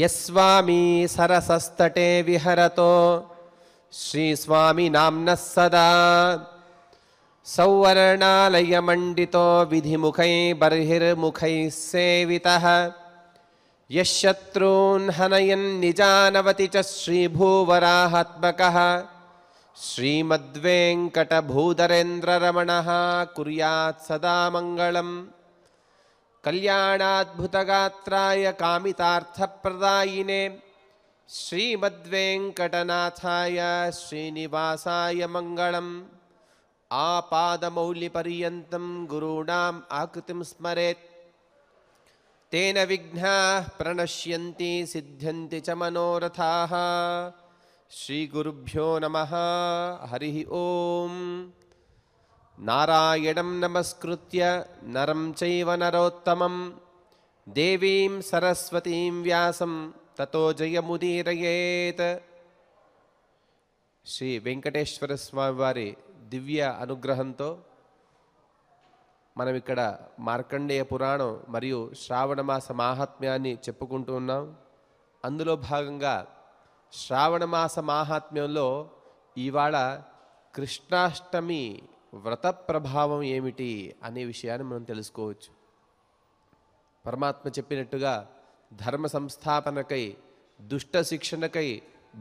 यस्वामी सरसस्तटे विहरतो श्री स्वामी नाम्नः सदा सौवर्णालय मंडितो सौवर्णालयमण्डितो विधिमुखै बर्हिर्मुखैः सेवितः यः हनयन निजानवति च श्री श्रीभूवराहात्मकः श्रीमद्वेङ्कटभूधरेन्द्ररमणः कुर्यात् सदा मंगलम् कल्याणाद्भुतगात्राय कामितार्थप्रदायिने श्रीमद्वेङ्कटनाथाय श्रीनिवासाय मङ्गलम् आपादमौलिपर्यन्तं गुरूणाम् आकृतिं स्मरेत् तेन विघ्नाः प्रणश्यन्ति सिद्ध्यन्ति च मनोरथाः श्रीगुरुभ्यो नमः हरिः ओम् నారాయణం నమస్కృత్య నరం చైవ నరోత్తమం దేవీం సరస్వతీం వ్యాసం తతో జయముదీరయేత్ శ్రీ వెంకటేశ్వర స్వామి వారి దివ్య అనుగ్రహంతో మనం ఇక్కడ మార్కండేయ పురాణం మరియు శ్రావణమాస మాహాత్మ్యాన్ని చెప్పుకుంటూ ఉన్నాం అందులో భాగంగా శ్రావణమాస మాహాత్మ్యంలో ఇవాళ కృష్ణాష్టమి వ్రత ప్రభావం ఏమిటి అనే విషయాన్ని మనం తెలుసుకోవచ్చు పరమాత్మ చెప్పినట్టుగా ధర్మ సంస్థాపనకై దుష్ట శిక్షణకై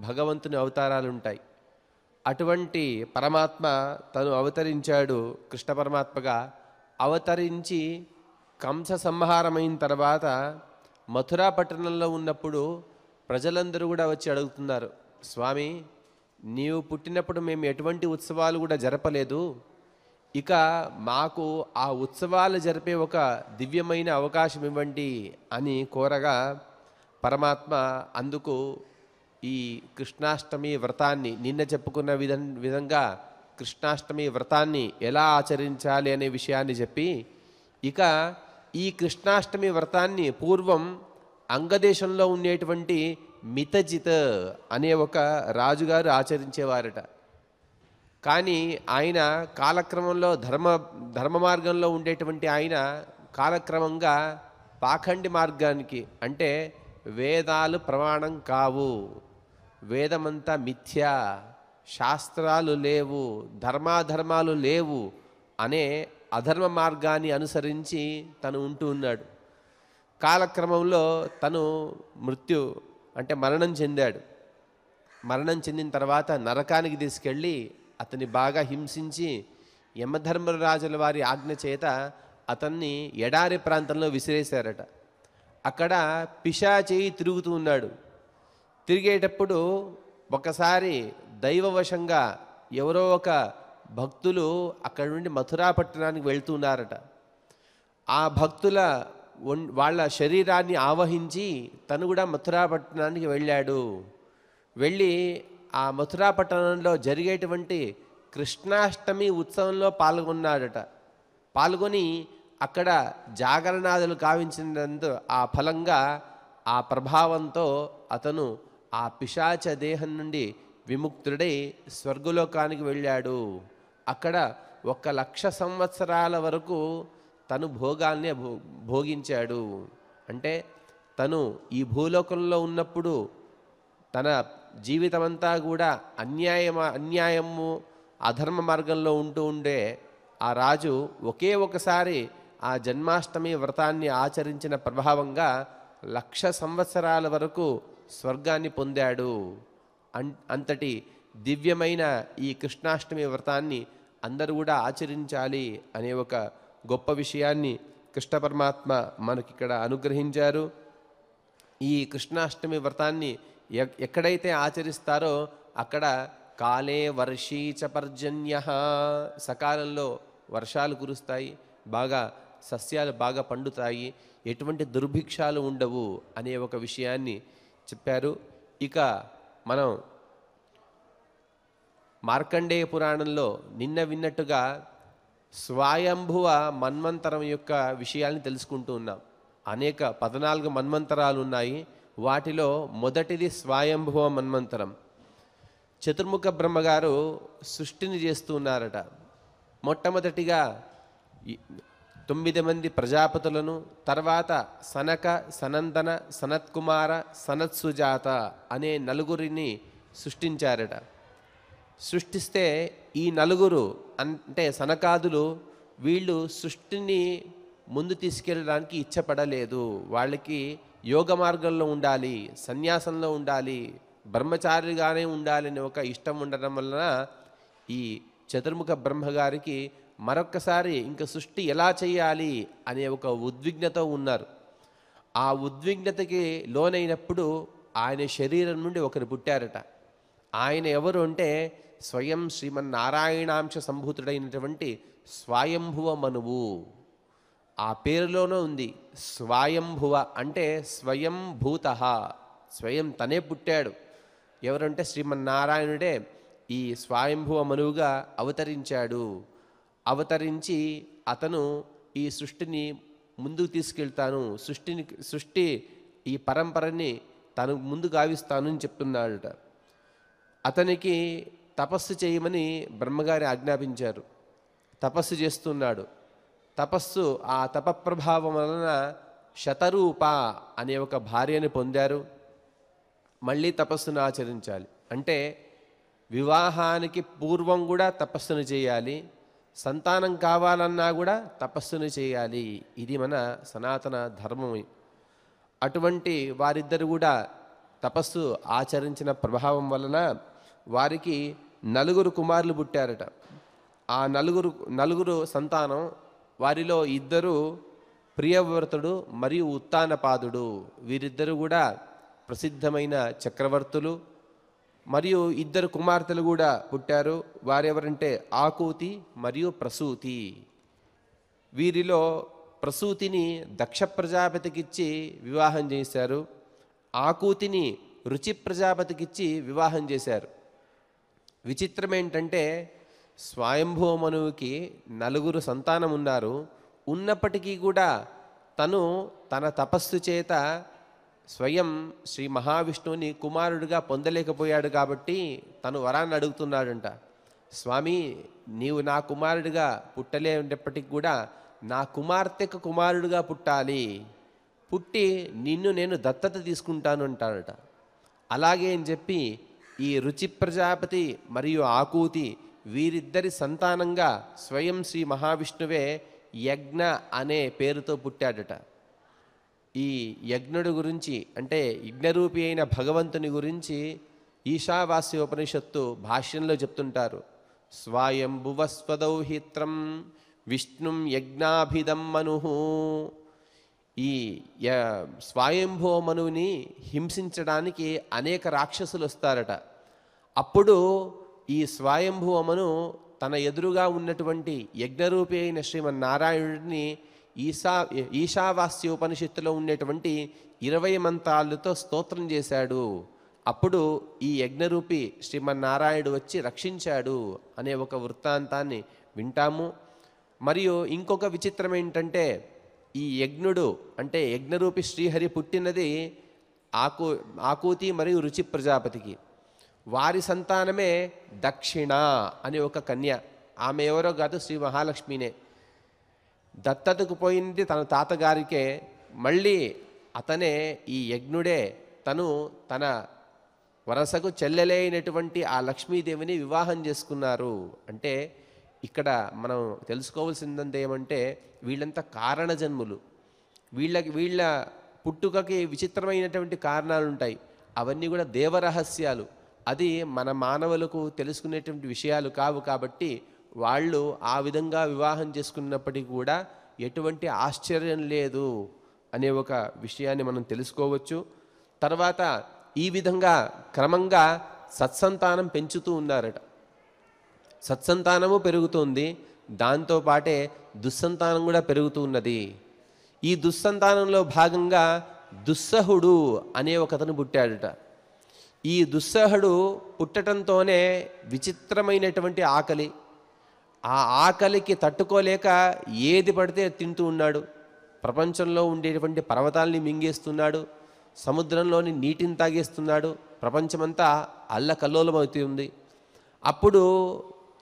భగవంతుని అవతారాలుంటాయి అటువంటి పరమాత్మ తను అవతరించాడు కృష్ణ పరమాత్మగా అవతరించి కంస సంహారమైన తర్వాత మథురా పట్టణంలో ఉన్నప్పుడు ప్రజలందరూ కూడా వచ్చి అడుగుతున్నారు స్వామి నీవు పుట్టినప్పుడు మేము ఎటువంటి ఉత్సవాలు కూడా జరపలేదు ఇక మాకు ఆ ఉత్సవాలు జరిపే ఒక దివ్యమైన అవకాశం ఇవ్వండి అని కోరగా పరమాత్మ అందుకు ఈ కృష్ణాష్టమి వ్రతాన్ని నిన్న చెప్పుకున్న విధం విధంగా కృష్ణాష్టమి వ్రతాన్ని ఎలా ఆచరించాలి అనే విషయాన్ని చెప్పి ఇక ఈ కృష్ణాష్టమి వ్రతాన్ని పూర్వం అంగదేశంలో ఉండేటువంటి మితజిత అనే ఒక రాజుగారు ఆచరించేవారట కానీ ఆయన కాలక్రమంలో ధర్మ ధర్మ మార్గంలో ఉండేటువంటి ఆయన కాలక్రమంగా పాఖండి మార్గానికి అంటే వేదాలు ప్రమాణం కావు వేదమంతా మిథ్య శాస్త్రాలు లేవు ధర్మాధర్మాలు లేవు అనే అధర్మ మార్గాన్ని అనుసరించి తను ఉంటూ ఉన్నాడు కాలక్రమంలో తను మృత్యు అంటే మరణం చెందాడు మరణం చెందిన తర్వాత నరకానికి తీసుకెళ్ళి అతన్ని బాగా హింసించి యమధర్మరాజుల వారి ఆజ్ఞ చేత అతన్ని ఎడారి ప్రాంతంలో విసిరేశారట అక్కడ పిశాచేయి తిరుగుతూ ఉన్నాడు తిరిగేటప్పుడు ఒకసారి దైవవశంగా ఎవరో ఒక భక్తులు అక్కడి నుండి మథురా పట్టణానికి వెళ్తున్నారట ఆ భక్తుల వాళ్ళ శరీరాన్ని ఆవహించి తను కూడా మథురా పట్టణానికి వెళ్ళాడు వెళ్ళి ఆ మథురా పట్టణంలో జరిగేటువంటి కృష్ణాష్టమి ఉత్సవంలో పాల్గొన్నాడట పాల్గొని అక్కడ జాగరణాదులు కావించినందు ఆ ఫలంగా ఆ ప్రభావంతో అతను ఆ పిశాచ దేహం నుండి విముక్తుడై స్వర్గలోకానికి వెళ్ళాడు అక్కడ ఒక లక్ష సంవత్సరాల వరకు తను భోగాన్ని భోగించాడు అంటే తను ఈ భూలోకంలో ఉన్నప్పుడు తన జీవితమంతా కూడా అన్యాయమ అన్యాయము అధర్మ మార్గంలో ఉంటూ ఉండే ఆ రాజు ఒకే ఒకసారి ఆ జన్మాష్టమి వ్రతాన్ని ఆచరించిన ప్రభావంగా లక్ష సంవత్సరాల వరకు స్వర్గాన్ని పొందాడు అంతటి దివ్యమైన ఈ కృష్ణాష్టమి వ్రతాన్ని అందరూ కూడా ఆచరించాలి అనే ఒక గొప్ప విషయాన్ని కృష్ణ పరమాత్మ మనకిక్కడ అనుగ్రహించారు ఈ కృష్ణాష్టమి వ్రతాన్ని ఎక్కడైతే ఆచరిస్తారో అక్కడ కాలే వర్షీచపర్జన్య సకాలంలో వర్షాలు కురుస్తాయి బాగా సస్యాలు బాగా పండుతాయి ఎటువంటి దుర్భిక్షాలు ఉండవు అనే ఒక విషయాన్ని చెప్పారు ఇక మనం మార్కండేయ పురాణంలో నిన్న విన్నట్టుగా స్వాయంభువ మన్వంతరం యొక్క విషయాన్ని తెలుసుకుంటూ ఉన్నాం అనేక పద్నాలుగు మన్వంతరాలు ఉన్నాయి వాటిలో మొదటిది స్వాయంభవ మన్మంతరం చతుర్ముఖ బ్రహ్మగారు సృష్టిని చేస్తూ ఉన్నారట మొట్టమొదటిగా తొమ్మిది మంది ప్రజాపతులను తర్వాత సనక సనందన సనత్కుమార సనత్సుజాత అనే నలుగురిని సృష్టించారట సృష్టిస్తే ఈ నలుగురు అంటే సనకాదులు వీళ్ళు సృష్టిని ముందు తీసుకెళ్ళడానికి ఇచ్చపడలేదు వాళ్ళకి యోగ మార్గంలో ఉండాలి సన్యాసంలో ఉండాలి బ్రహ్మచారిగానే అనే ఒక ఇష్టం ఉండడం వలన ఈ చతుర్ముఖ బ్రహ్మగారికి మరొక్కసారి ఇంక సృష్టి ఎలా చేయాలి అనే ఒక ఉద్విగ్నత ఉన్నారు ఆ ఉద్విగ్నతకి లోనైనప్పుడు ఆయన శరీరం నుండి ఒకరు పుట్టారట ఆయన ఎవరు అంటే స్వయం శ్రీమన్నారాయణాంశ సంభూతుడైనటువంటి స్వయంభువ మనువు ఆ పేరులోనూ ఉంది స్వాయంభువ అంటే భూత స్వయం తనే పుట్టాడు ఎవరంటే శ్రీమన్నారాయణుడే ఈ స్వయంభువ మనువుగా అవతరించాడు అవతరించి అతను ఈ సృష్టిని ముందుకు తీసుకెళ్తాను సృష్టిని సృష్టి ఈ పరంపరని తను ముందు గావిస్తాను అని చెప్తున్నాడట అతనికి తపస్సు చేయమని బ్రహ్మగారి ఆజ్ఞాపించారు తపస్సు చేస్తున్నాడు తపస్సు ఆ తపప్రభావం వలన శతరూప అనే ఒక భార్యని పొందారు మళ్ళీ తపస్సును ఆచరించాలి అంటే వివాహానికి పూర్వం కూడా తపస్సును చేయాలి సంతానం కావాలన్నా కూడా తపస్సును చేయాలి ఇది మన సనాతన ధర్మం అటువంటి వారిద్దరు కూడా తపస్సు ఆచరించిన ప్రభావం వలన వారికి నలుగురు కుమారులు పుట్టారట ఆ నలుగురు నలుగురు సంతానం వారిలో ఇద్దరు ప్రియవ్రతుడు మరియు ఉత్తానపాదుడు వీరిద్దరు కూడా ప్రసిద్ధమైన చక్రవర్తులు మరియు ఇద్దరు కుమార్తెలు కూడా పుట్టారు వారెవరంటే ఆకూతి మరియు ప్రసూతి వీరిలో ప్రసూతిని దక్ష ప్రజాపతికిచ్చి వివాహం చేశారు ఆకూతిని రుచి ప్రజాపతికిచ్చి వివాహం చేశారు విచిత్రం ఏంటంటే మనువుకి నలుగురు సంతానం ఉన్నారు ఉన్నప్పటికీ కూడా తను తన తపస్సు చేత స్వయం శ్రీ మహావిష్ణువుని కుమారుడిగా పొందలేకపోయాడు కాబట్టి తను వరాన్ని అడుగుతున్నాడంట స్వామి నీవు నా కుమారుడిగా పుట్టలే ఉండేప్పటికి కూడా నా కుమార్తెకు కుమారుడిగా పుట్టాలి పుట్టి నిన్ను నేను దత్తత తీసుకుంటాను అంటాడట అలాగే అని చెప్పి ఈ రుచి ప్రజాపతి మరియు ఆకూతి వీరిద్దరి సంతానంగా స్వయం శ్రీ మహావిష్ణువే యజ్ఞ అనే పేరుతో పుట్టాడట ఈ యజ్ఞుడు గురించి అంటే యజ్ఞరూపి అయిన భగవంతుని గురించి ఈశావాస్య ఉపనిషత్తు భాష్యంలో చెప్తుంటారు స్వయంభువస్వదౌహిత్రం విష్ణుం యజ్ఞాభిదం మను ఈ స్వాయంభో మనువుని హింసించడానికి అనేక రాక్షసులు వస్తారట అప్పుడు ఈ అమను తన ఎదురుగా ఉన్నటువంటి యజ్ఞరూపి అయిన శ్రీమన్నారాయణుడిని ఈశా ఈశావాస్య ఉపనిషత్తులో ఉండేటువంటి ఇరవై మంత్రాలతో స్తోత్రం చేశాడు అప్పుడు ఈ యజ్ఞరూపి శ్రీమన్నారాయణుడు వచ్చి రక్షించాడు అనే ఒక వృత్తాంతాన్ని వింటాము మరియు ఇంకొక విచిత్రం ఏంటంటే ఈ యజ్ఞుడు అంటే యజ్ఞరూపి శ్రీహరి పుట్టినది ఆకు ఆకూతి మరియు రుచి ప్రజాపతికి వారి సంతానమే దక్షిణ అని ఒక కన్య ఆమె ఎవరో కాదు శ్రీ మహాలక్ష్మినే దత్తతకు పోయింది తన తాతగారికే మళ్ళీ అతనే ఈ యజ్ఞుడే తను తన వరసకు చెల్లెలేనటువంటి ఆ లక్ష్మీదేవిని వివాహం చేసుకున్నారు అంటే ఇక్కడ మనం తెలుసుకోవాల్సిందంత ఏమంటే వీళ్ళంతా కారణ జన్ములు వీళ్ళకి వీళ్ళ పుట్టుకకి విచిత్రమైనటువంటి కారణాలు ఉంటాయి అవన్నీ కూడా దేవరహస్యాలు అది మన మానవులకు తెలుసుకునేటువంటి విషయాలు కావు కాబట్టి వాళ్ళు ఆ విధంగా వివాహం చేసుకున్నప్పటికీ కూడా ఎటువంటి ఆశ్చర్యం లేదు అనే ఒక విషయాన్ని మనం తెలుసుకోవచ్చు తర్వాత ఈ విధంగా క్రమంగా సత్సంతానం పెంచుతూ ఉన్నారట సత్సంతానము పెరుగుతుంది దాంతోపాటే దుస్సంతానం కూడా పెరుగుతూ ఉన్నది ఈ దుస్సంతానంలో భాగంగా దుస్సహుడు అనే ఒకతను పుట్టాడట ఈ దుస్సహుడు పుట్టడంతోనే విచిత్రమైనటువంటి ఆకలి ఆ ఆకలికి తట్టుకోలేక ఏది పడితే తింటూ ఉన్నాడు ప్రపంచంలో ఉండేటువంటి పర్వతాల్ని మింగేస్తున్నాడు సముద్రంలోని నీటిని తాగేస్తున్నాడు ప్రపంచమంతా అల్లకల్లోలమవుతూ ఉంది అప్పుడు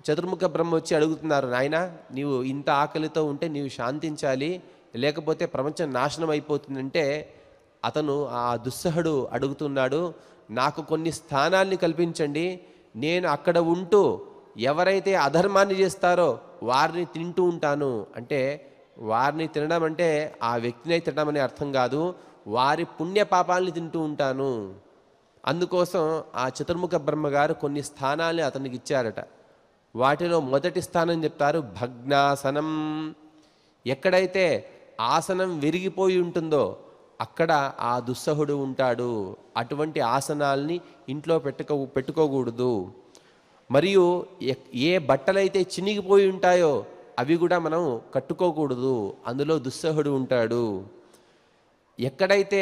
చతుర్ముఖ బ్రహ్మ వచ్చి అడుగుతున్నారు నాయన నీవు ఇంత ఆకలితో ఉంటే నీవు శాంతించాలి లేకపోతే ప్రపంచం నాశనం అయిపోతుందంటే అతను ఆ దుస్సహుడు అడుగుతున్నాడు నాకు కొన్ని స్థానాల్ని కల్పించండి నేను అక్కడ ఉంటూ ఎవరైతే అధర్మాన్ని చేస్తారో వారిని తింటూ ఉంటాను అంటే వారిని తినడం అంటే ఆ వ్యక్తినే తినడం అనే అర్థం కాదు వారి పుణ్య పాపాలని తింటూ ఉంటాను అందుకోసం ఆ చతుర్ముఖ బ్రహ్మగారు కొన్ని స్థానాల్ని అతనికి ఇచ్చారట వాటిలో మొదటి స్థానం చెప్తారు భగ్నాసనం ఎక్కడైతే ఆసనం విరిగిపోయి ఉంటుందో అక్కడ ఆ దుస్సహుడు ఉంటాడు అటువంటి ఆసనాల్ని ఇంట్లో పెట్టుకో పెట్టుకోకూడదు మరియు ఏ బట్టలైతే చినిగిపోయి ఉంటాయో అవి కూడా మనం కట్టుకోకూడదు అందులో దుస్సహుడు ఉంటాడు ఎక్కడైతే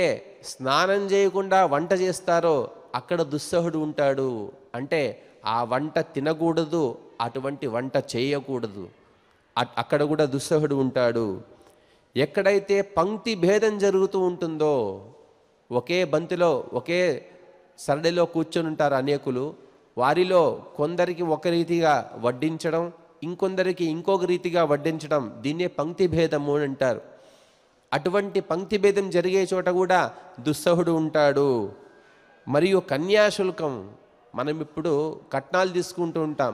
స్నానం చేయకుండా వంట చేస్తారో అక్కడ దుస్సహుడు ఉంటాడు అంటే ఆ వంట తినకూడదు అటువంటి వంట చేయకూడదు అక్కడ కూడా దుస్సహుడు ఉంటాడు ఎక్కడైతే పంక్తి భేదం జరుగుతూ ఉంటుందో ఒకే బంతిలో ఒకే సరడిలో కూర్చొని ఉంటారు అనేకులు వారిలో కొందరికి ఒక రీతిగా వడ్డించడం ఇంకొందరికి ఇంకొక రీతిగా వడ్డించడం దీన్నే పంక్తి భేదము అని అంటారు అటువంటి పంక్తి భేదం జరిగే చోట కూడా దుస్సహుడు ఉంటాడు మరియు కన్యాశుల్కం మనం ఇప్పుడు కట్నాలు తీసుకుంటూ ఉంటాం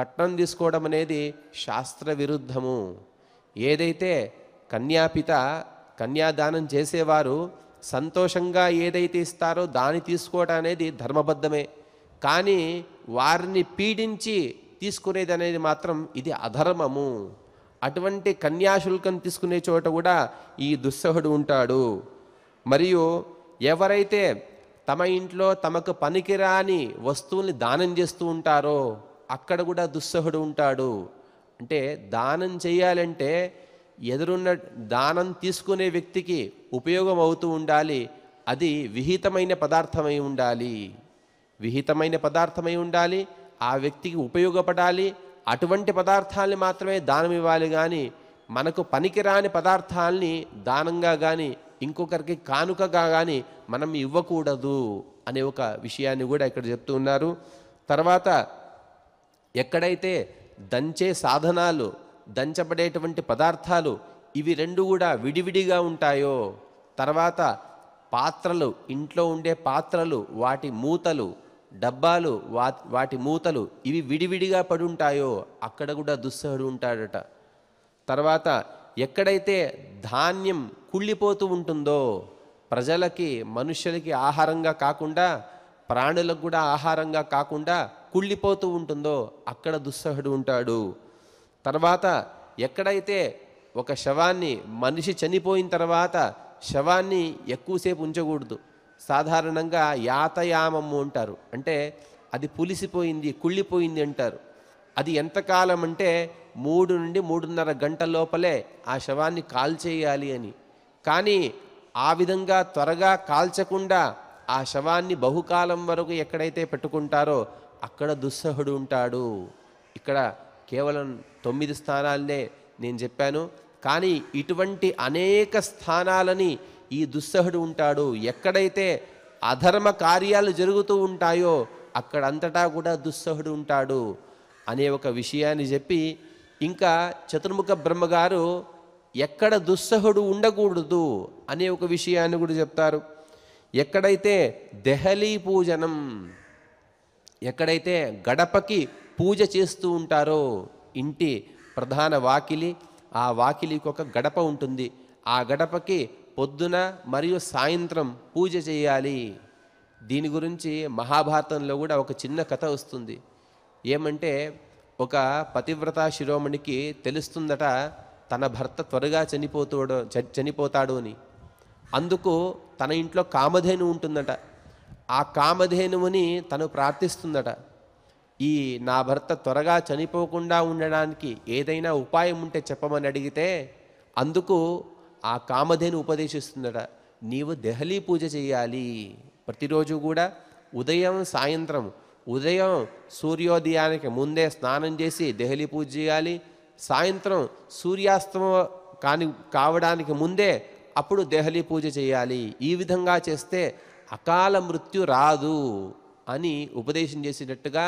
కట్నం తీసుకోవడం అనేది శాస్త్ర విరుద్ధము ఏదైతే కన్యాపిత కన్యాదానం చేసేవారు సంతోషంగా ఏదైతే ఇస్తారో దాన్ని తీసుకోవటం అనేది ధర్మబద్ధమే కానీ వారిని పీడించి తీసుకునేది అనేది మాత్రం ఇది అధర్మము అటువంటి కన్యాశుల్కం తీసుకునే చోట కూడా ఈ దుస్సహుడు ఉంటాడు మరియు ఎవరైతే తమ ఇంట్లో తమకు పనికిరాని వస్తువుల్ని దానం చేస్తూ ఉంటారో అక్కడ కూడా దుస్సహుడు ఉంటాడు అంటే దానం చేయాలంటే ఎదురున్న దానం తీసుకునే వ్యక్తికి ఉపయోగం అవుతూ ఉండాలి అది విహితమైన పదార్థమై ఉండాలి విహితమైన పదార్థమై ఉండాలి ఆ వ్యక్తికి ఉపయోగపడాలి అటువంటి పదార్థాలని మాత్రమే దానం ఇవ్వాలి కానీ మనకు పనికిరాని పదార్థాలని దానంగా కానీ ఇంకొకరికి కానుకగా కానీ మనం ఇవ్వకూడదు అనే ఒక విషయాన్ని కూడా ఇక్కడ చెప్తూ ఉన్నారు తర్వాత ఎక్కడైతే దంచే సాధనాలు దంచబడేటువంటి పదార్థాలు ఇవి రెండు కూడా విడివిడిగా ఉంటాయో తర్వాత పాత్రలు ఇంట్లో ఉండే పాత్రలు వాటి మూతలు డబ్బాలు వా వాటి మూతలు ఇవి విడివిడిగా పడుంటాయో అక్కడ కూడా దుస్సహుడు ఉంటాడట తర్వాత ఎక్కడైతే ధాన్యం కుళ్ళిపోతూ ఉంటుందో ప్రజలకి మనుషులకి ఆహారంగా కాకుండా ప్రాణులకు కూడా ఆహారంగా కాకుండా కుళ్ళిపోతూ ఉంటుందో అక్కడ దుస్సహుడు ఉంటాడు తర్వాత ఎక్కడైతే ఒక శవాన్ని మనిషి చనిపోయిన తర్వాత శవాన్ని ఎక్కువసేపు ఉంచకూడదు సాధారణంగా యాతయామము అంటారు అంటే అది పులిసిపోయింది కుళ్ళిపోయింది అంటారు అది ఎంతకాలం అంటే మూడు నుండి మూడున్నర గంట లోపలే ఆ శవాన్ని కాల్చేయాలి అని కానీ ఆ విధంగా త్వరగా కాల్చకుండా ఆ శవాన్ని బహుకాలం వరకు ఎక్కడైతే పెట్టుకుంటారో అక్కడ దుస్సహుడు ఉంటాడు ఇక్కడ కేవలం తొమ్మిది స్థానాలనే నేను చెప్పాను కానీ ఇటువంటి అనేక స్థానాలని ఈ దుస్సహుడు ఉంటాడు ఎక్కడైతే అధర్మ కార్యాలు జరుగుతూ ఉంటాయో అక్కడంతటా కూడా దుస్సహుడు ఉంటాడు అనే ఒక విషయాన్ని చెప్పి ఇంకా చతుర్ముఖ బ్రహ్మగారు ఎక్కడ దుస్సహుడు ఉండకూడదు అనే ఒక విషయాన్ని కూడా చెప్తారు ఎక్కడైతే దెహలీ పూజనం ఎక్కడైతే గడపకి పూజ చేస్తూ ఉంటారో ఇంటి ప్రధాన వాకిలి ఆ వాకిలికి ఒక గడప ఉంటుంది ఆ గడపకి పొద్దున మరియు సాయంత్రం పూజ చేయాలి దీని గురించి మహాభారతంలో కూడా ఒక చిన్న కథ వస్తుంది ఏమంటే ఒక పతివ్రత శిరోమణికి తెలుస్తుందట తన భర్త త్వరగా చనిపోతాడు చనిపోతాడు అని అందుకు తన ఇంట్లో కామధేను ఉంటుందట ఆ కామధేనువుని తను ప్రార్థిస్తుందట ఈ నా భర్త త్వరగా చనిపోకుండా ఉండడానికి ఏదైనా ఉపాయం ఉంటే చెప్పమని అడిగితే అందుకు ఆ కామధేను ఉపదేశిస్తుందట నీవు దెహలీ పూజ చేయాలి ప్రతిరోజు కూడా ఉదయం సాయంత్రం ఉదయం సూర్యోదయానికి ముందే స్నానం చేసి దెహలీ పూజ చేయాలి సాయంత్రం సూర్యాస్తమం కాని కావడానికి ముందే అప్పుడు దెహలీ పూజ చేయాలి ఈ విధంగా చేస్తే అకాల మృత్యు రాదు అని ఉపదేశం చేసినట్టుగా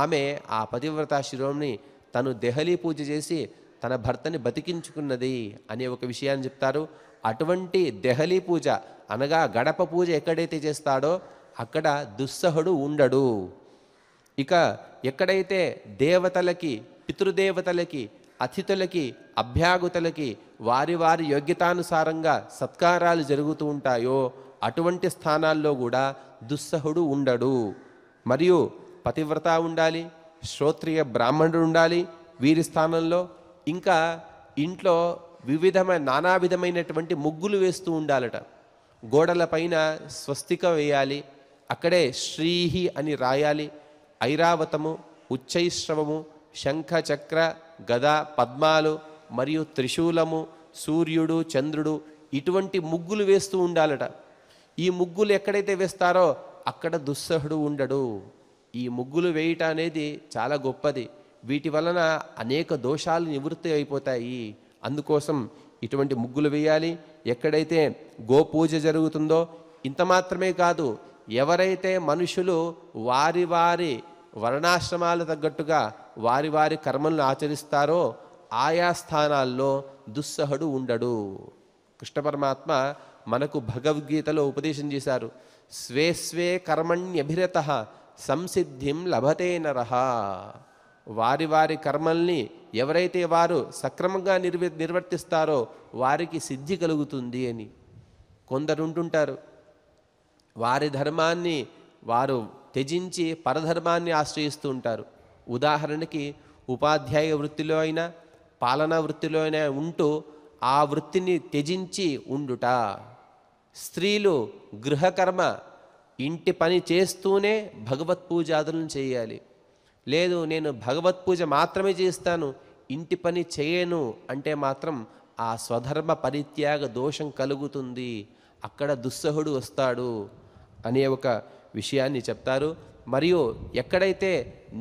ఆమె ఆ పతివ్రత శిరోమిని తను దెహలీ పూజ చేసి తన భర్తని బతికించుకున్నది అనే ఒక విషయాన్ని చెప్తారు అటువంటి దెహలీ పూజ అనగా గడప పూజ ఎక్కడైతే చేస్తాడో అక్కడ దుస్సహుడు ఉండడు ఇక ఎక్కడైతే దేవతలకి పితృదేవతలకి అతిథులకి అభ్యాగుతలకి వారి వారి యోగ్యతానుసారంగా సత్కారాలు జరుగుతూ ఉంటాయో అటువంటి స్థానాల్లో కూడా దుస్సహుడు ఉండడు మరియు పతివ్రత ఉండాలి శ్రోత్రియ బ్రాహ్మణుడు ఉండాలి వీరి స్థానంలో ఇంకా ఇంట్లో వివిధమైన నానా విధమైనటువంటి ముగ్గులు వేస్తూ ఉండాలట గోడలపైన స్వస్తిక వేయాలి అక్కడే శ్రీహి అని రాయాలి ఐరావతము ఉచ్చైశ్రవము శంఖ చక్ర గద పద్మాలు మరియు త్రిశూలము సూర్యుడు చంద్రుడు ఇటువంటి ముగ్గులు వేస్తూ ఉండాలట ఈ ముగ్గులు ఎక్కడైతే వేస్తారో అక్కడ దుస్సహుడు ఉండడు ఈ ముగ్గులు వేయటం అనేది చాలా గొప్పది వీటి వలన అనేక దోషాలు నివృత్తి అయిపోతాయి అందుకోసం ఇటువంటి ముగ్గులు వేయాలి ఎక్కడైతే గోపూజ జరుగుతుందో ఇంత మాత్రమే కాదు ఎవరైతే మనుషులు వారి వారి వర్ణాశ్రమాలు తగ్గట్టుగా వారి వారి కర్మలను ఆచరిస్తారో ఆయా స్థానాల్లో దుస్సహుడు ఉండడు కృష్ణ పరమాత్మ మనకు భగవద్గీతలో ఉపదేశం చేశారు స్వే స్వే కర్మణ్యభిరత సంసిద్ధిం లభతే నరహ వారి వారి కర్మల్ని ఎవరైతే వారు సక్రమంగా నిర్వ నిర్వర్తిస్తారో వారికి సిద్ధి కలుగుతుంది అని కొందరు ఉంటుంటారు వారి ధర్మాన్ని వారు త్యజించి పరధర్మాన్ని ఆశ్రయిస్తూ ఉంటారు ఉదాహరణకి ఉపాధ్యాయ వృత్తిలో అయినా పాలనా వృత్తిలో అయినా ఉంటూ ఆ వృత్తిని త్యజించి ఉండుట స్త్రీలు గృహకర్మ ఇంటి పని చేస్తూనే భగవత్ పూజాదులను చేయాలి లేదు నేను భగవత్ పూజ మాత్రమే చేస్తాను ఇంటి పని చేయను అంటే మాత్రం ఆ స్వధర్మ పరిత్యాగ దోషం కలుగుతుంది అక్కడ దుస్సహుడు వస్తాడు అనే ఒక విషయాన్ని చెప్తారు మరియు ఎక్కడైతే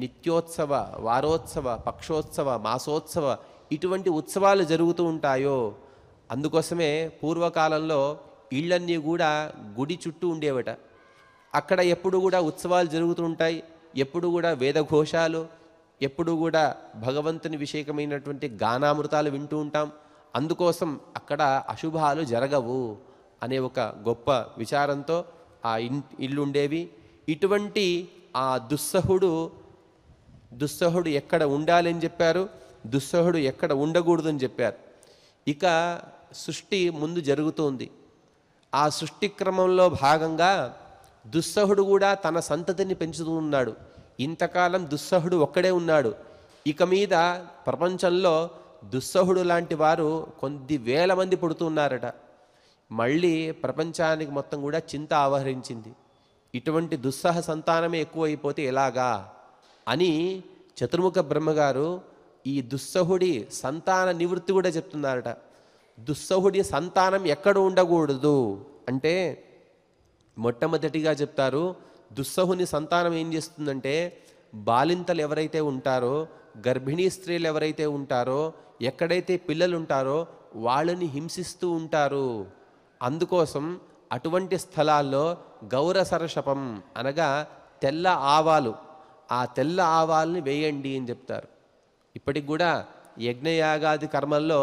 నిత్యోత్సవ వారోత్సవ పక్షోత్సవ మాసోత్సవ ఇటువంటి ఉత్సవాలు జరుగుతూ ఉంటాయో అందుకోసమే పూర్వకాలంలో ఇళ్ళన్నీ కూడా గుడి చుట్టూ ఉండేవట అక్కడ ఎప్పుడు కూడా ఉత్సవాలు జరుగుతుంటాయి ఎప్పుడు కూడా వేదఘోషాలు ఎప్పుడు కూడా భగవంతుని విషేకమైనటువంటి గానామృతాలు వింటూ ఉంటాం అందుకోసం అక్కడ అశుభాలు జరగవు అనే ఒక గొప్ప విచారంతో ఆ ఇల్లు ఉండేవి ఇటువంటి ఆ దుస్సహుడు దుస్సహుడు ఎక్కడ ఉండాలని చెప్పారు దుస్సహుడు ఎక్కడ ఉండకూడదని చెప్పారు ఇక సృష్టి ముందు జరుగుతోంది ఆ సృష్టి క్రమంలో భాగంగా దుస్సహుడు కూడా తన సంతతిని పెంచుతూ ఉన్నాడు ఇంతకాలం దుస్సహుడు ఒక్కడే ఉన్నాడు ఇక మీద ప్రపంచంలో దుస్సహుడు లాంటి వారు కొద్ది వేల మంది పుడుతున్నారట మళ్ళీ ప్రపంచానికి మొత్తం కూడా చింత ఆవహరించింది ఇటువంటి దుస్సహ సంతానమే ఎక్కువైపోతే ఎలాగా అని చతుర్ముఖ బ్రహ్మగారు ఈ దుస్సహుడి సంతాన నివృత్తి కూడా చెప్తున్నారట దుస్సహుడి సంతానం ఎక్కడ ఉండకూడదు అంటే మొట్టమొదటిగా చెప్తారు దుస్సహుని సంతానం ఏం చేస్తుందంటే బాలింతలు ఎవరైతే ఉంటారో గర్భిణీ స్త్రీలు ఎవరైతే ఉంటారో ఎక్కడైతే పిల్లలు ఉంటారో వాళ్ళని హింసిస్తూ ఉంటారు అందుకోసం అటువంటి స్థలాల్లో సరషపం అనగా తెల్ల ఆవాలు ఆ తెల్ల ఆవాల్ని వేయండి అని చెప్తారు ఇప్పటికి కూడా యజ్ఞయాగాది కర్మల్లో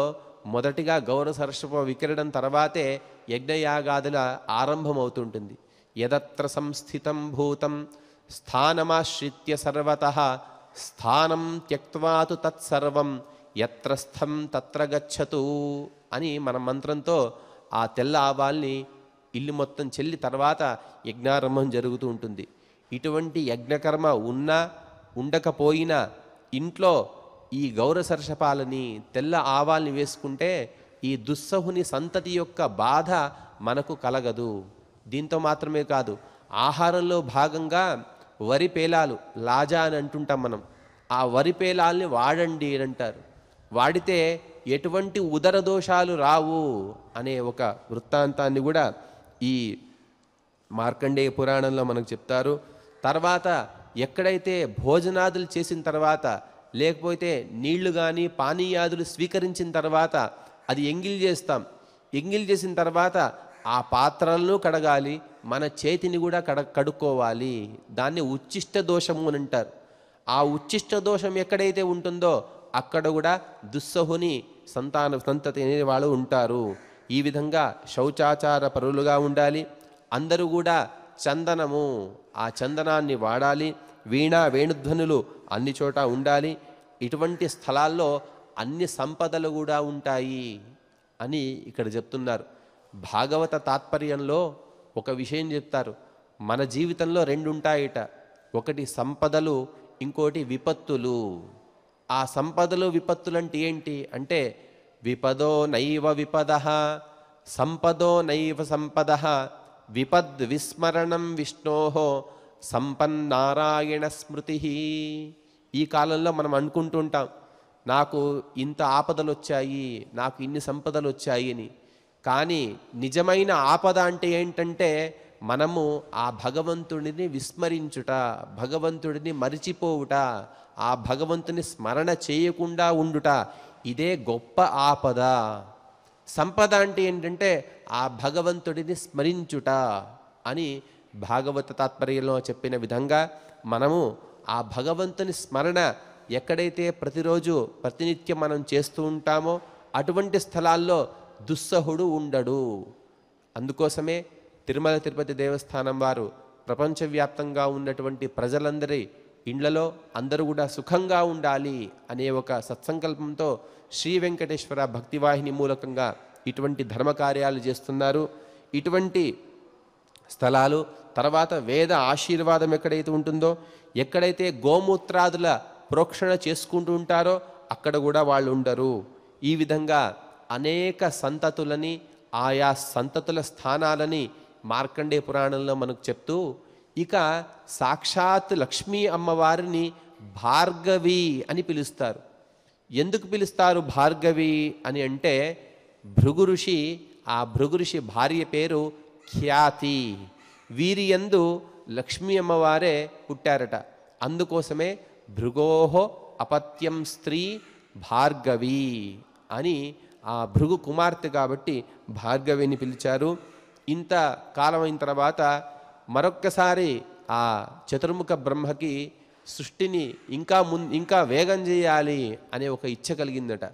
మొదటిగా గౌరసరశప వికిరడం తర్వాతే యజ్ఞయాగాదుల ఆరంభమవుతుంటుంది ఎదత్ర సంస్థితం భూతం స్థానమాశ్రిత్య సర్వత స్థానం త్యక్వాతు తత్సర్వం ఎత్రస్థం తత్ర గచ్చతు అని మన మంత్రంతో ఆ తెల్ల ఆవాల్ని ఇల్లు మొత్తం చెల్లి తర్వాత యజ్ఞారంభం జరుగుతూ ఉంటుంది ఇటువంటి యజ్ఞకర్మ ఉన్నా ఉండకపోయినా ఇంట్లో ఈ గౌరసర్షపాలని తెల్ల ఆవాల్ని వేసుకుంటే ఈ దుస్సహుని సంతతి యొక్క బాధ మనకు కలగదు దీంతో మాత్రమే కాదు ఆహారంలో భాగంగా వరి పేలాలు లాజా అని అంటుంటాం మనం ఆ వరి పేలాల్ని వాడండి అని అంటారు వాడితే ఎటువంటి ఉదర దోషాలు రావు అనే ఒక వృత్తాంతాన్ని కూడా ఈ మార్కండేయ పురాణంలో మనకు చెప్తారు తర్వాత ఎక్కడైతే భోజనాదులు చేసిన తర్వాత లేకపోతే నీళ్లు కానీ పానీయాదులు స్వీకరించిన తర్వాత అది ఎంగిల్ చేస్తాం ఎంగిల్ చేసిన తర్వాత ఆ పాత్రలను కడగాలి మన చేతిని కూడా కడ కడుక్కోవాలి దాన్ని ఉచ్చిష్ట దోషము అని అంటారు ఆ ఉచ్చిష్ట దోషం ఎక్కడైతే ఉంటుందో అక్కడ కూడా దుస్సహుని సంతాన సంతతి అనే వాళ్ళు ఉంటారు ఈ విధంగా శౌచాచార పరులుగా ఉండాలి అందరూ కూడా చందనము ఆ చందనాన్ని వాడాలి వీణా వేణుధ్వనులు అన్ని చోట ఉండాలి ఇటువంటి స్థలాల్లో అన్ని సంపదలు కూడా ఉంటాయి అని ఇక్కడ చెప్తున్నారు భాగవత తాత్పర్యంలో ఒక విషయం చెప్తారు మన జీవితంలో రెండు ఉంటాయిట ఒకటి సంపదలు ఇంకోటి విపత్తులు ఆ సంపదలు విపత్తులంటే ఏంటి అంటే విపదో నైవ విపద సంపదో నైవ సంపద విపద్ విస్మరణం విష్ణోహో సంపన్నారాయణ స్మృతి ఈ కాలంలో మనం అనుకుంటుంటాం నాకు ఇంత ఆపదలు వచ్చాయి నాకు ఇన్ని సంపదలు వచ్చాయి అని కానీ నిజమైన ఆపద అంటే ఏంటంటే మనము ఆ భగవంతుడిని విస్మరించుట భగవంతుడిని మరిచిపోవుట ఆ భగవంతుని స్మరణ చేయకుండా ఉండుట ఇదే గొప్ప ఆపద సంపద అంటే ఏంటంటే ఆ భగవంతుడిని స్మరించుట అని భాగవత తాత్పర్యంలో చెప్పిన విధంగా మనము ఆ భగవంతుని స్మరణ ఎక్కడైతే ప్రతిరోజు ప్రతినిత్యం మనం చేస్తూ ఉంటామో అటువంటి స్థలాల్లో దుస్సహుడు ఉండడు అందుకోసమే తిరుమల తిరుపతి దేవస్థానం వారు ప్రపంచవ్యాప్తంగా ఉన్నటువంటి ప్రజలందరి ఇండ్లలో అందరూ కూడా సుఖంగా ఉండాలి అనే ఒక సత్సంకల్పంతో శ్రీ వెంకటేశ్వర భక్తివాహిని మూలకంగా ఇటువంటి ధర్మకార్యాలు చేస్తున్నారు ఇటువంటి స్థలాలు తర్వాత వేద ఆశీర్వాదం ఎక్కడైతే ఉంటుందో ఎక్కడైతే గోమూత్రాదుల ప్రోక్షణ చేసుకుంటూ ఉంటారో అక్కడ కూడా వాళ్ళు ఉండరు ఈ విధంగా అనేక సంతతులని ఆయా సంతతుల స్థానాలని మార్కండే పురాణంలో మనకు చెప్తూ ఇక సాక్షాత్ లక్ష్మీ అమ్మవారిని భార్గవి అని పిలుస్తారు ఎందుకు పిలుస్తారు భార్గవి అని అంటే భృగు ఋషి ఆ భృగు ఋషి భార్య పేరు ఖ్యాతి వీరియందు లక్ష్మీ అమ్మవారే పుట్టారట అందుకోసమే భృగోహ అపత్యం స్త్రీ భార్గవి అని ఆ భృగు కుమార్తె కాబట్టి భార్గవిని పిలిచారు ఇంత కాలం అయిన తర్వాత మరొక్కసారి ఆ చతుర్ముఖ బ్రహ్మకి సృష్టిని ఇంకా ముం ఇంకా వేగం చేయాలి అనే ఒక ఇచ్చ కలిగిందట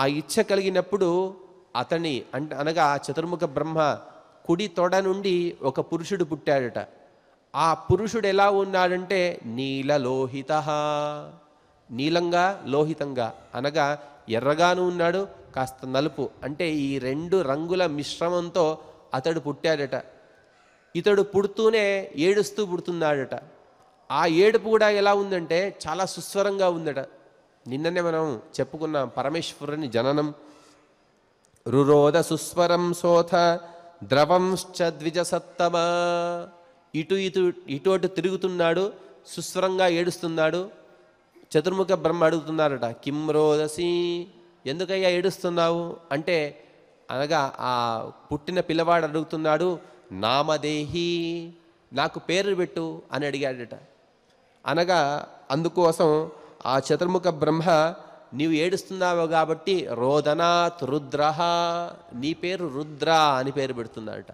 ఆ ఇచ్చ కలిగినప్పుడు అతని అంటే అనగా చతుర్ముఖ బ్రహ్మ కుడి తొడ నుండి ఒక పురుషుడు పుట్టాడట ఆ పురుషుడు ఎలా ఉన్నాడంటే నీలలోహిత నీలంగా లోహితంగా అనగా ఎర్రగాను ఉన్నాడు కాస్త నలుపు అంటే ఈ రెండు రంగుల మిశ్రమంతో అతడు పుట్టాడట ఇతడు పుడుతూనే ఏడుస్తూ పుడుతున్నాడట ఆ ఏడుపు కూడా ఎలా ఉందంటే చాలా సుస్వరంగా ఉందట నిన్ననే మనం చెప్పుకున్న పరమేశ్వరుని జననం రురోద సుస్వరం శోధ ద్రవంశ్చ సత్తమా ఇటు ఇటు ఇటు అటు తిరుగుతున్నాడు సుస్వరంగా ఏడుస్తున్నాడు చతుర్ముఖ బ్రహ్మ అడుగుతున్నారట కిం రోదసి ఎందుకయ్యా ఏడుస్తున్నావు అంటే అనగా ఆ పుట్టిన పిల్లవాడు అడుగుతున్నాడు నామదేహి నాకు పేరు పెట్టు అని అడిగాడట అనగా అందుకోసం ఆ చతుర్ముఖ బ్రహ్మ నీవు ఏడుస్తున్నావు కాబట్టి రోదనాత్ రుద్రహ నీ పేరు రుద్ర అని పేరు పెడుతున్నాడట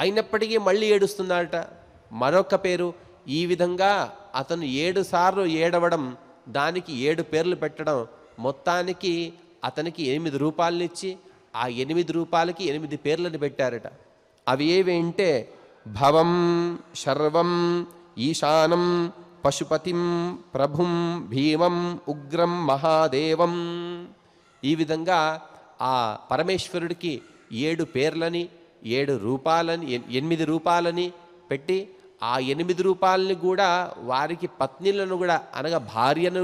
అయినప్పటికీ మళ్ళీ ఏడుస్తున్నాడట మరొక పేరు ఈ విధంగా అతను ఏడు సార్లు ఏడవడం దానికి ఏడు పేర్లు పెట్టడం మొత్తానికి అతనికి ఎనిమిది రూపాయలు ఇచ్చి ఆ ఎనిమిది రూపాయలకి ఎనిమిది పేర్లను పెట్టారట అవి ఏవి అంటే భవం శర్వం ఈశానం పశుపతిం ప్రభుం భీమం ఉగ్రం మహాదేవం ఈ విధంగా ఆ పరమేశ్వరుడికి ఏడు పేర్లని ఏడు రూపాలని ఎనిమిది రూపాలని పెట్టి ఆ ఎనిమిది రూపాలని కూడా వారికి పత్నిలను కూడా అనగా భార్యను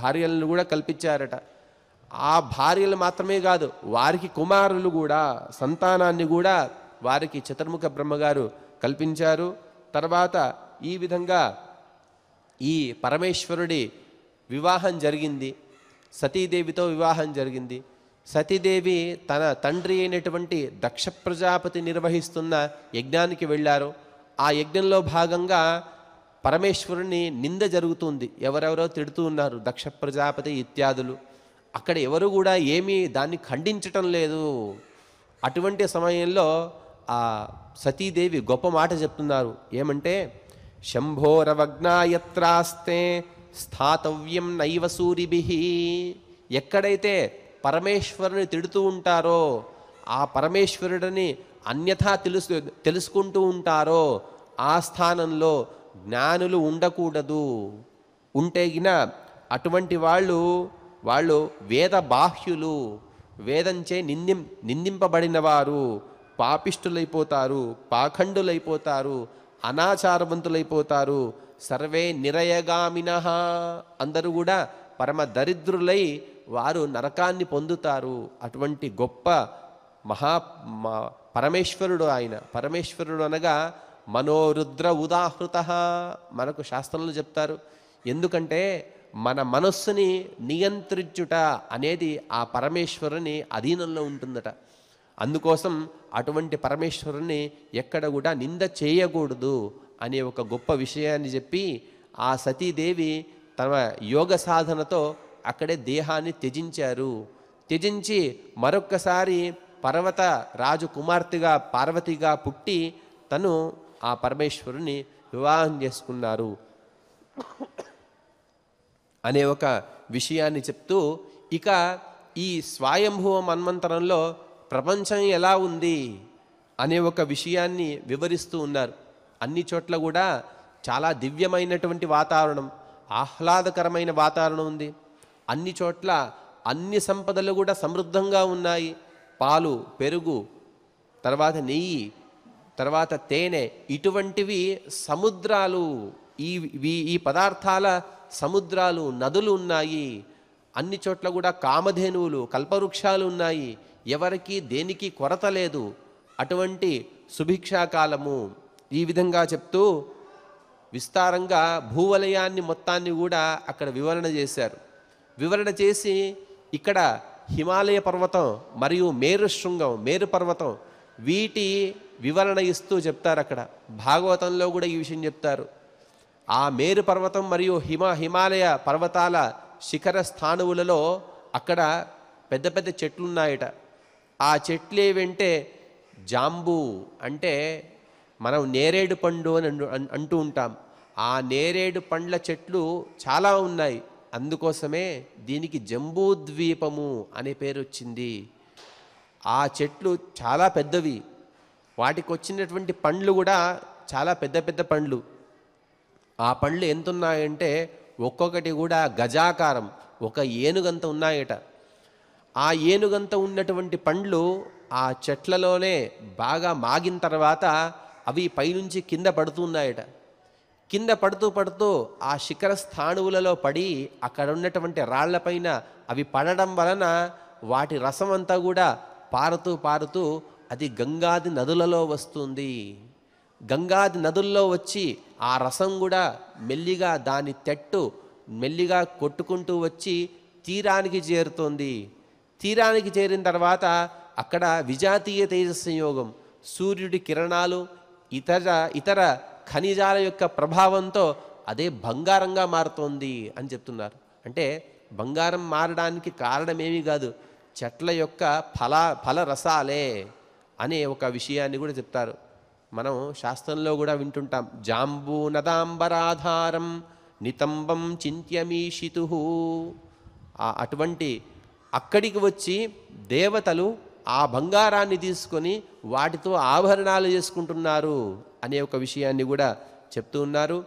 భార్యలను కూడా కల్పించారట ఆ భార్యలు మాత్రమే కాదు వారికి కుమారులు కూడా సంతానాన్ని కూడా వారికి చతుర్ముఖ బ్రహ్మగారు కల్పించారు తర్వాత ఈ విధంగా ఈ పరమేశ్వరుడి వివాహం జరిగింది సతీదేవితో వివాహం జరిగింది సతీదేవి తన తండ్రి అయినటువంటి దక్ష ప్రజాపతి నిర్వహిస్తున్న యజ్ఞానికి వెళ్ళారు ఆ యజ్ఞంలో భాగంగా పరమేశ్వరుని నింద జరుగుతుంది ఎవరెవరో తిడుతూ ఉన్నారు దక్ష ప్రజాపతి ఇత్యాదులు అక్కడ ఎవరు కూడా ఏమీ దాన్ని ఖండించటం లేదు అటువంటి సమయంలో ఆ సతీదేవి గొప్ప మాట చెప్తున్నారు ఏమంటే శంభోరవగ్నాయత్రాస్తే స్థాతవ్యం నైవ సూరిభి ఎక్కడైతే పరమేశ్వరుని తిడుతూ ఉంటారో ఆ పరమేశ్వరుడిని అన్యథా తెలుసు తెలుసుకుంటూ ఉంటారో ఆ స్థానంలో జ్ఞానులు ఉండకూడదు ఉంటే గిన అటువంటి వాళ్ళు వాళ్ళు వేద బాహ్యులు వేదంచే నిందిం నిందింపబడిన వారు పాపిష్టులైపోతారు పాఖండులైపోతారు అనాచారవంతులైపోతారు సర్వే నిరయగామిన అందరూ కూడా పరమ దరిద్రులై వారు నరకాన్ని పొందుతారు అటువంటి గొప్ప మహా పరమేశ్వరుడు ఆయన పరమేశ్వరుడు అనగా మనోరుద్ర ఉదాహృత మనకు శాస్త్రంలో చెప్తారు ఎందుకంటే మన మనస్సుని నియంత్రించుట అనేది ఆ పరమేశ్వరుని అధీనంలో ఉంటుందట అందుకోసం అటువంటి పరమేశ్వరుని ఎక్కడ కూడా నింద చేయకూడదు అనే ఒక గొప్ప విషయాన్ని చెప్పి ఆ సతీదేవి తమ యోగ సాధనతో అక్కడే దేహాన్ని త్యజించారు త్యజించి మరొక్కసారి పర్వత రాజు కుమార్తెగా పార్వతిగా పుట్టి తను ఆ పరమేశ్వరుని వివాహం చేసుకున్నారు అనే ఒక విషయాన్ని చెప్తూ ఇక ఈ స్వాయంభువ మన్మంతరంలో ప్రపంచం ఎలా ఉంది అనే ఒక విషయాన్ని వివరిస్తూ ఉన్నారు అన్ని చోట్ల కూడా చాలా దివ్యమైనటువంటి వాతావరణం ఆహ్లాదకరమైన వాతావరణం ఉంది అన్ని చోట్ల అన్ని సంపదలు కూడా సమృద్ధంగా ఉన్నాయి పాలు పెరుగు తర్వాత నెయ్యి తర్వాత తేనె ఇటువంటివి సముద్రాలు ఈ ఈ పదార్థాల సముద్రాలు నదులు ఉన్నాయి అన్ని చోట్ల కూడా కామధేనువులు కల్పవృక్షాలు ఉన్నాయి ఎవరికి దేనికి కొరత లేదు అటువంటి సుభిక్షాకాలము ఈ విధంగా చెప్తూ విస్తారంగా భూవలయాన్ని మొత్తాన్ని కూడా అక్కడ వివరణ చేశారు వివరణ చేసి ఇక్కడ హిమాలయ పర్వతం మరియు మేరు శృంగం మేరు పర్వతం వీటి వివరణ ఇస్తూ చెప్తారు అక్కడ భాగవతంలో కూడా ఈ విషయం చెప్తారు ఆ మేరు పర్వతం మరియు హిమ హిమాలయ పర్వతాల శిఖర స్థానువులలో అక్కడ పెద్ద పెద్ద చెట్లున్నాయట ఆ చెట్లు ఏవంటే జాంబు అంటే మనం నేరేడు పండు అని అంటూ ఉంటాం ఆ నేరేడు పండ్ల చెట్లు చాలా ఉన్నాయి అందుకోసమే దీనికి జంబూద్వీపము అనే పేరు వచ్చింది ఆ చెట్లు చాలా పెద్దవి వాటికి వచ్చినటువంటి పండ్లు కూడా చాలా పెద్ద పెద్ద పండ్లు ఆ పండ్లు ఎంత ఉన్నాయంటే ఒక్కొక్కటి కూడా గజాకారం ఒక ఏనుగంత ఉన్నాయట ఆ ఏనుగంత ఉన్నటువంటి పండ్లు ఆ చెట్లలోనే బాగా మాగిన తర్వాత అవి పైనుంచి కింద పడుతున్నాయట కింద పడుతూ పడుతూ ఆ శిఖర స్థాణువులలో పడి అక్కడ ఉన్నటువంటి రాళ్లపైన అవి పడడం వలన వాటి రసం అంతా కూడా పారుతూ పారుతూ అది గంగాది నదులలో వస్తుంది గంగాది నదుల్లో వచ్చి ఆ రసం కూడా మెల్లిగా దాని తెట్టు మెల్లిగా కొట్టుకుంటూ వచ్చి తీరానికి చేరుతోంది తీరానికి చేరిన తర్వాత అక్కడ విజాతీయ తేజస్సు యోగం సూర్యుడి కిరణాలు ఇతర ఇతర ఖనిజాల యొక్క ప్రభావంతో అదే బంగారంగా మారుతోంది అని చెప్తున్నారు అంటే బంగారం మారడానికి కారణమేమీ కాదు చెట్ల యొక్క ఫల ఫలరసాలే అనే ఒక విషయాన్ని కూడా చెప్తారు మనం శాస్త్రంలో కూడా వింటుంటాం జాంబూ నదాంబరాధారం నితంబం చింత్యమీషితు అటువంటి అక్కడికి వచ్చి దేవతలు ఆ బంగారాన్ని తీసుకొని వాటితో ఆభరణాలు చేసుకుంటున్నారు అనే ఒక విషయాన్ని కూడా చెప్తూ ఉన్నారు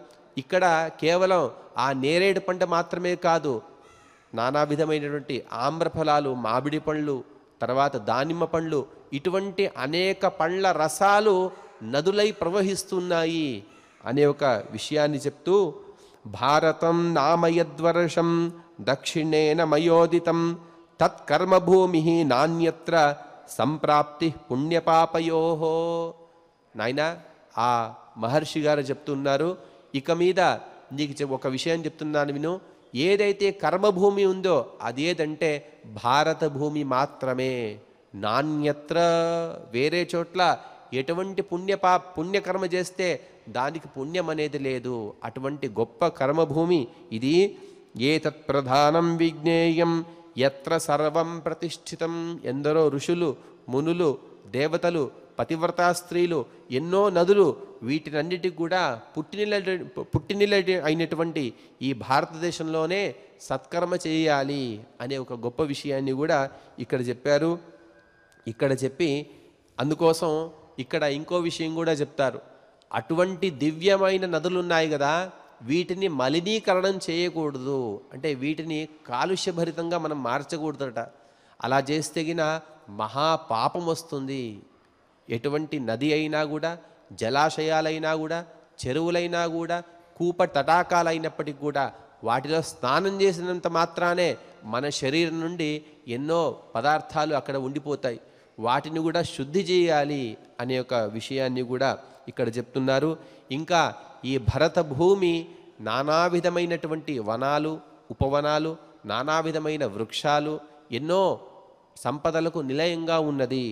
ఇక్కడ కేవలం ఆ నేరేడు పంట మాత్రమే కాదు నానా విధమైనటువంటి ఆమ్రఫలాలు మామిడి పండ్లు తర్వాత దానిమ్మ పండ్లు ఇటువంటి అనేక పండ్ల రసాలు నదులై ప్రవహిస్తున్నాయి అనే ఒక విషయాన్ని చెప్తూ భారతం నామయద్వర్షం దక్షిణేన మయోదితం తత్కర్మభూమి నాణ్యత్ర సంప్రాప్తి పుణ్యపాపయోహో నాయనా ఆ మహర్షి గారు చెప్తున్నారు ఇక మీద నీకు ఒక విషయం చెప్తున్నాను విను ఏదైతే కర్మభూమి ఉందో అదేదంటే భారత భూమి మాత్రమే నాణ్యత్ర వేరే చోట్ల ఎటువంటి పుణ్యపా పుణ్యకర్మ చేస్తే దానికి పుణ్యం అనేది లేదు అటువంటి గొప్ప కర్మభూమి ఇది ఏ తత్ప్రధానం విజ్ఞేయం ఎత్ర సర్వం ప్రతిష్ఠితం ఎందరో ఋషులు మునులు దేవతలు పతివ్రతా స్త్రీలు ఎన్నో నదులు వీటినన్నిటికి కూడా పుట్టినిల పుట్టినిల అయినటువంటి ఈ భారతదేశంలోనే సత్కర్మ చేయాలి అనే ఒక గొప్ప విషయాన్ని కూడా ఇక్కడ చెప్పారు ఇక్కడ చెప్పి అందుకోసం ఇక్కడ ఇంకో విషయం కూడా చెప్తారు అటువంటి దివ్యమైన నదులు ఉన్నాయి కదా వీటిని మలినీకరణం చేయకూడదు అంటే వీటిని కాలుష్యభరితంగా మనం మార్చకూడదట అలా చేస్తే మహా మహాపాపం వస్తుంది ఎటువంటి నది అయినా కూడా జలాశయాలైనా కూడా చెరువులైనా కూడా కూప తటాకాలైనప్పటికీ కూడా వాటిలో స్నానం చేసినంత మాత్రానే మన శరీరం నుండి ఎన్నో పదార్థాలు అక్కడ ఉండిపోతాయి వాటిని కూడా శుద్ధి చేయాలి అనే ఒక విషయాన్ని కూడా ఇక్కడ చెప్తున్నారు ఇంకా ఈ భరత భూమి నానావిధమైనటువంటి వనాలు ఉపవనాలు నానా విధమైన వృక్షాలు ఎన్నో సంపదలకు నిలయంగా ఉన్నది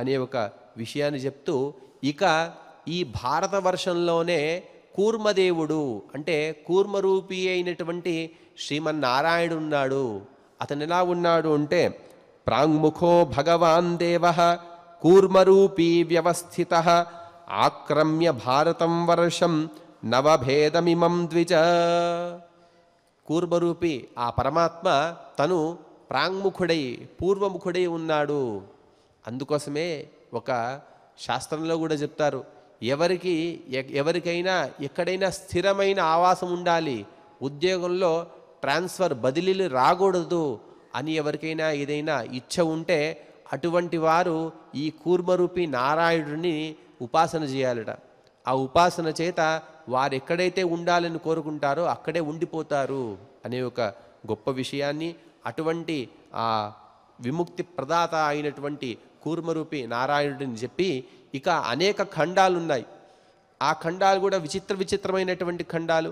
అనే ఒక విషయాన్ని చెప్తూ ఇక ఈ భారతవర్షంలోనే కూర్మదేవుడు అంటే కూర్మరూపి అయినటువంటి శ్రీమన్నారాయణుడు ఉన్నాడు అతను ఎలా ఉన్నాడు అంటే ప్రాంగ్ముఖో భగవాన్ దేవ కూర్మరూపీ వ్యవస్థిత ఆక్రమ్య భారతం వర్షం నవభేదమిమం ద్విజ కూర్మరూపి ఆ పరమాత్మ తను ప్రాంగ్ముఖుడై పూర్వముఖుడై ఉన్నాడు అందుకోసమే ఒక శాస్త్రంలో కూడా చెప్తారు ఎవరికి ఎవరికైనా ఎక్కడైనా స్థిరమైన ఆవాసం ఉండాలి ఉద్యోగంలో ట్రాన్స్ఫర్ బదిలీలు రాకూడదు అని ఎవరికైనా ఏదైనా ఇచ్చ ఉంటే అటువంటి వారు ఈ కూర్మరూపి నారాయణుడిని ఉపాసన చేయాలట ఆ ఉపాసన చేత వారు ఎక్కడైతే ఉండాలని కోరుకుంటారో అక్కడే ఉండిపోతారు అనే ఒక గొప్ప విషయాన్ని అటువంటి ఆ విముక్తి ప్రదాత అయినటువంటి కూర్మరూపి నారాయణుడిని చెప్పి ఇక అనేక ఖండాలు ఉన్నాయి ఆ ఖండాలు కూడా విచిత్ర విచిత్రమైనటువంటి ఖండాలు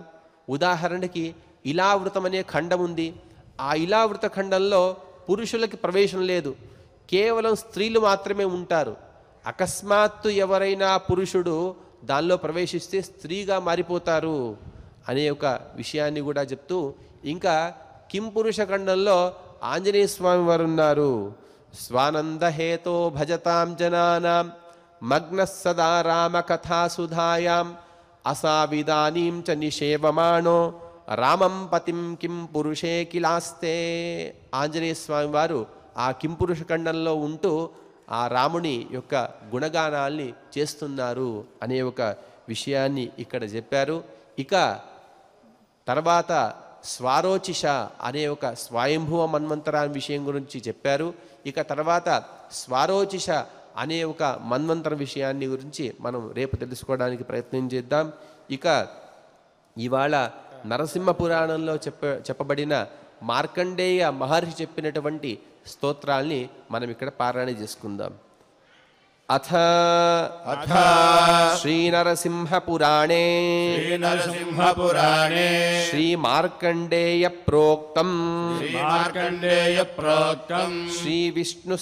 ఉదాహరణకి ఇలావృతం అనే ఖండం ఉంది ఆ ఇలావృత ఖండంలో పురుషులకి ప్రవేశం లేదు కేవలం స్త్రీలు మాత్రమే ఉంటారు అకస్మాత్తు ఎవరైనా పురుషుడు దానిలో ప్రవేశిస్తే స్త్రీగా మారిపోతారు అనే ఒక విషయాన్ని కూడా చెప్తూ ఇంకా కింపురుష ఖండంలో ఆంజనేయ స్వామి వారు ఉన్నారు స్వానందహేతో భజతాం జనా మగ్న సదా రామకథాసుధాయాం असाविदानीं చ నిషేవమాణో రామం పతిం కిం పురుషే కిలాస్తే ఆంజనేయ స్వామి వారు ఆ కింపురుష ఖండంలో ఉంటూ ఆ రాముని యొక్క గుణగానాల్ని చేస్తున్నారు అనే ఒక విషయాన్ని ఇక్కడ చెప్పారు ఇక తర్వాత స్వారోచిష అనే ఒక స్వయంభువ మన్వంతరా విషయం గురించి చెప్పారు ఇక తర్వాత స్వారోచిష అనే ఒక మన్వంతర విషయాన్ని గురించి మనం రేపు తెలుసుకోవడానికి ప్రయత్నం చేద్దాం ఇక ఇవాళ నరసింహ పురాణంలో చెప్ప చెప్పబడిన మార్కండేయ మహర్షి చెప్పినటువంటి స్తోత్రాల్ని మనం ఇక్కడ పారాయణ చేసుకుందాం अथ अथ श्रीनरसिंहपुराणे श्रीनरसिंहपुराणे श्रीमार्कण्डेय प्रोक्तम् श्रीविष्णुस्तवनम्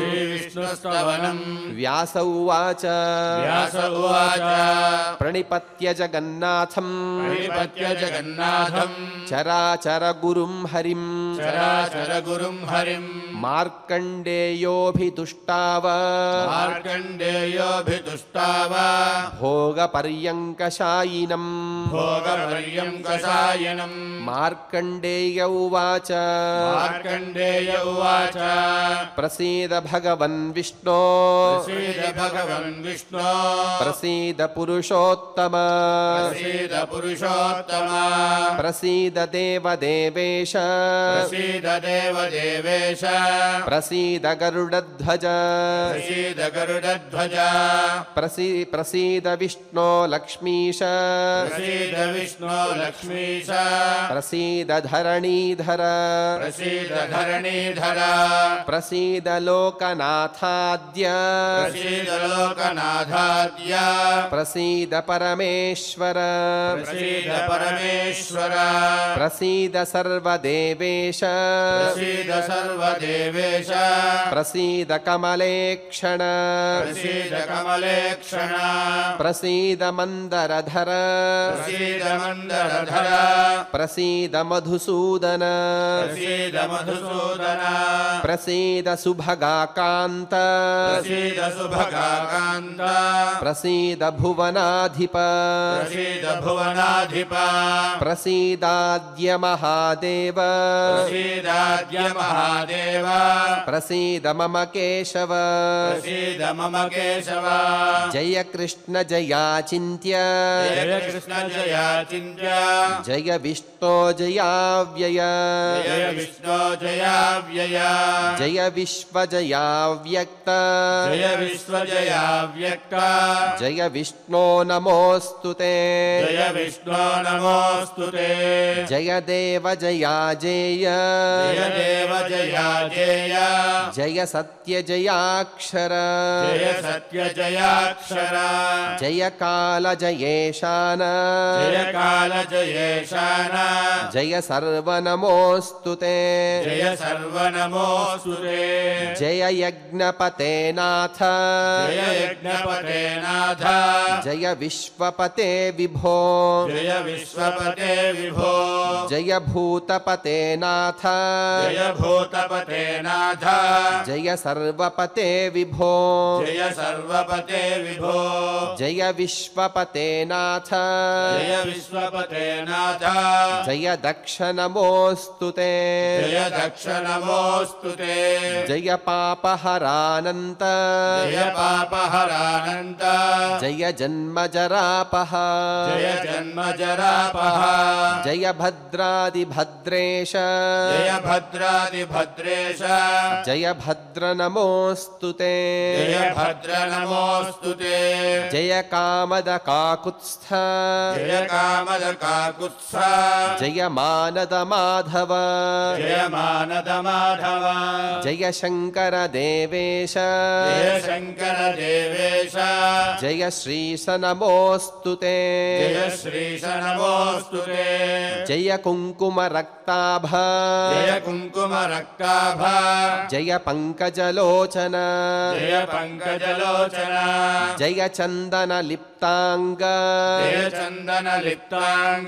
श्रीविष्णुस्तवनम् व्यास उवाच प्रणिपत्य जगन्नाथम् जगन्नाथ चराचर गुरुम् हरिम् चराचर गुरुम् हरिम् मार्कण्डेयोऽभितुष्टावत् मार्कण्डेयोऽभितुष्टावत् भोगपर्यङ्कशायिनम् भोगपर्यङ्कशायिनम् मार्कण्डेय उवाच मार्कण्डेय उवाच प्रसीद भगवन् विष्णो प्रसीद भगवन् विष्णो प्रसीद पुरुषोत्तम प्रसीद पुरुषोत्तम प्रसीद देवदेवेश प्रसीद देवदेवेश प्रसीद गरुडध्वज प्रसीद गरुडध्वज प्रसी प्रसीद विष्णो लक्ष्मीश प्रसीद विष्णो लक्ष्मीश प्रसीद धरणीधर प्रसीद धरणीधर प्रसीद लोकनाथाद्य प्रसीद लोकनाथाद्य प्रसीद परमेश्वर प्रसीद परमेश्वर प्रसीद सर्वदेवेश प्रसीद सर्वदेव देवेश प्रसीद कमले क्षण प्रसीद कमले क्षण प्रसीद धर प्रसीद धर प्रसीद मधुसूदन प्रसीद मधुसूदन प्रसीद कांत प्रसीद कांत प्रसीद भुवनाधिप प्रसीद भुवनाधिप प्रसीदाद्य महादेव प्रसीद महादेव प्रसीद मम केशव प्रसीद मम केशव जय कृष्ण जया जयाचिन्त्य जय कृष्ण जया जयाचिन्त्य जय विष्णो व्यय जय विष्णो व्यय जय विश्व व्यक्त जय विश्व व्यक्त जय विष्णो नमोस्तु ते जय विष्णो नमोस्तु ते जय देव जया जेय जय देव जया जया जय सत्य जयाक्षर जय सत्य जयाक्षर जय काल जयेशान जय काल जयेशान जय सर्व नमोस्तु ते जय सर्व नमोस्तु ते जय यज्ञपते नाथ जय यज्ञपते नाथ जय विश्वपते विभो जय विश्वपते विभो जय भूतपते नाथ जय भूतपतेनाथ जय सर्वपते विभो जय सर्वपते विभो जय विश्वपते नाथ जय विश्वपते नाथ जय दक्ष नमोऽस्तु ते जय दक्ष नमोऽस्तु ते जय पापहरानन्त जय पापहरानन्त जय जन्म जरापः जय भद्रादिभद्रेश भद्र भद्रादिभद्रेश जय भद्र नमोऽस्तु ते जय भद्र नमोऽस्तु जय कामद काकुत्स्थ जय कामद काकुत्स्थ जय मानद माधव जय मानद माधव जय शंकर देवेश जय शंकर देवेश जय श्रीश नमोऽस्तु ते जय श्रीश नमोऽस्तु ते जय कुङ्कुम रक्ताभ जय कुङ्कुमरक्काभा जय पङ्कजलोचना जय पङ्कजलोचना जय चंदन लिप लिप्तांग जय चंदन लिप्तांग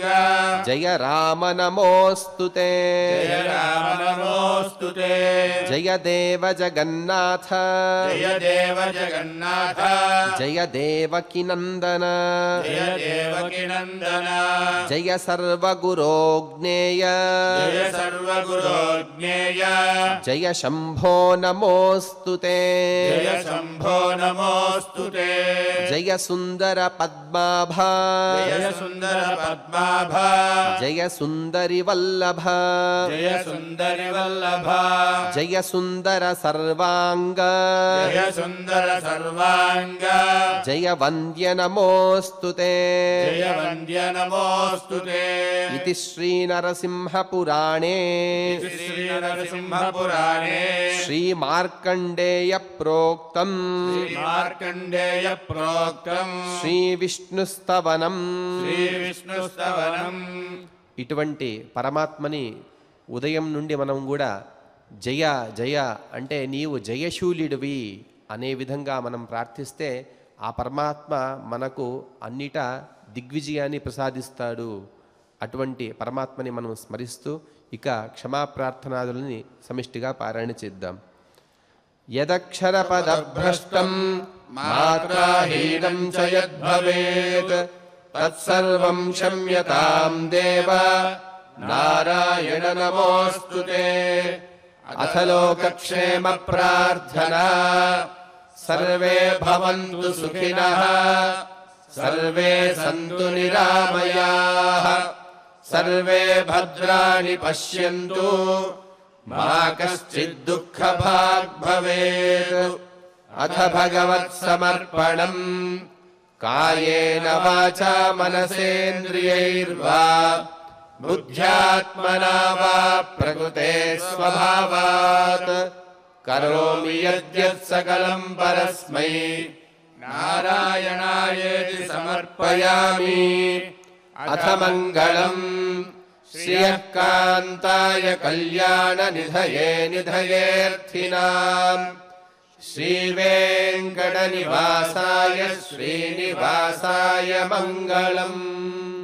जय राम नमोस्तु ते जय राम जय देव जगन्नाथ जय देव जगन्नाथ जय देवकी नंदन जय नंदन जय सर्वगुरोग्नेय जय ज्ञेय जय शंभो नमोस्तु ते जय शंभो नमोस्तु ते जय सुंदर సుందర పద్మాభా జయ సుందర పద్మాభా జయ సుందరి వల్లభ జయ సుందరి వల్లభ జయ సుందర సర్వాంగ జయ సుందర సర్వాంగ జయ వంద్య నమోస్తుతే జయ వంద్య నమోస్తుతే ఇది శ్రీ నరసింహ పురాణే శ్రీ నరసింహ పురాణే శ్రీ మార్కండేయ ప్రోక్తం మార్కండేయ ప్రోక్తం శ్రీ శ్రీవిష్ణుస్తవనం విష్ణుస్తవనం ఇటువంటి పరమాత్మని ఉదయం నుండి మనం కూడా జయ జయ అంటే నీవు జయశూలిడివి అనే విధంగా మనం ప్రార్థిస్తే ఆ పరమాత్మ మనకు అన్నిటా దిగ్విజయాన్ని ప్రసాదిస్తాడు అటువంటి పరమాత్మని మనం స్మరిస్తూ ఇక క్షమాప్రార్థనాదులని సమిష్టిగా పారాయణ చేద్దాం యదక్షరపదభ్రష్టం मात्राहीनम् च यद्भवेत् तत्सर्वम् क्षम्यताम् देव नारायण नमोऽस्तु ते अथ लोकक्षेमप्रार्थना सर्वे भवन्तु सुखिनः सर्वे सन्तु निरामयाः सर्वे भद्राणि पश्यन्तु मा कश्चिद्दुःखभाग्भवेत् अथ भगवत्समर्पणम् कायेन वाचा मनसेन्द्रियैर्वा बुद्ध्यात्मना वा प्रकृते स्वभावात् करोमि यद्यत् सकलम् परस्मै नारायणायेति समर्पयामि अथ मङ्गलम् श्रियःकान्ताय कल्याणनिधये निधयेऽर्थिनाम् श्रीवेङ्कटनिवासाय श्रीनिवासाय मङ्गलम्